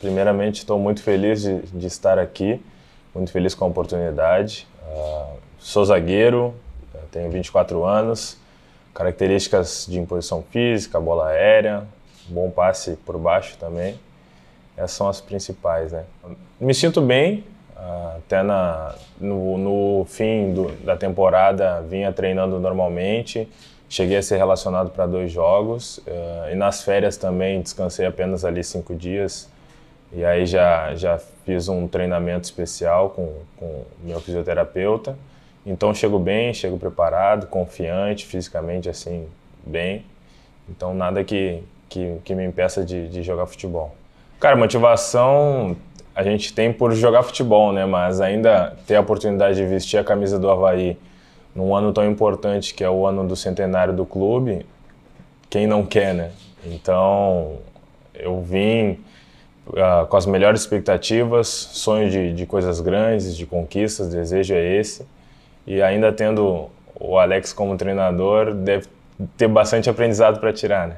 primeiramente, estou muito feliz de, de, estar aqui, muito feliz com a oportunidade. Uh, sou zagueiro, eh, tenho 24 anos, características de imposição física, bola aérea, bom passe por baixo também. Essas são as principais, né? Me sinto bem, ah, até na, no, no fim do, da temporada vinha treinando normalmente, cheguei a ser relacionado para dois jogos uh, e nas férias também descansei apenas ali cinco dias e aí já, já fiz um treinamento especial com o meu fisioterapeuta. Então chego bem, chego preparado, confiante, fisicamente assim, bem. Então nada que, que, que me impeça de, de jogar futebol. Cara, motivação a gente tem por jogar futebol, né? Mas ainda ter a oportunidade de vestir a camisa do Havaí num ano tão importante que é o ano do centenário do clube, quem não quer, né? Então, eu vim uh, com as melhores expectativas, sonho de, de coisas grandes, de conquistas, desejo é esse. E ainda tendo o Alex como treinador, deve ter bastante aprendizado para tirar, né?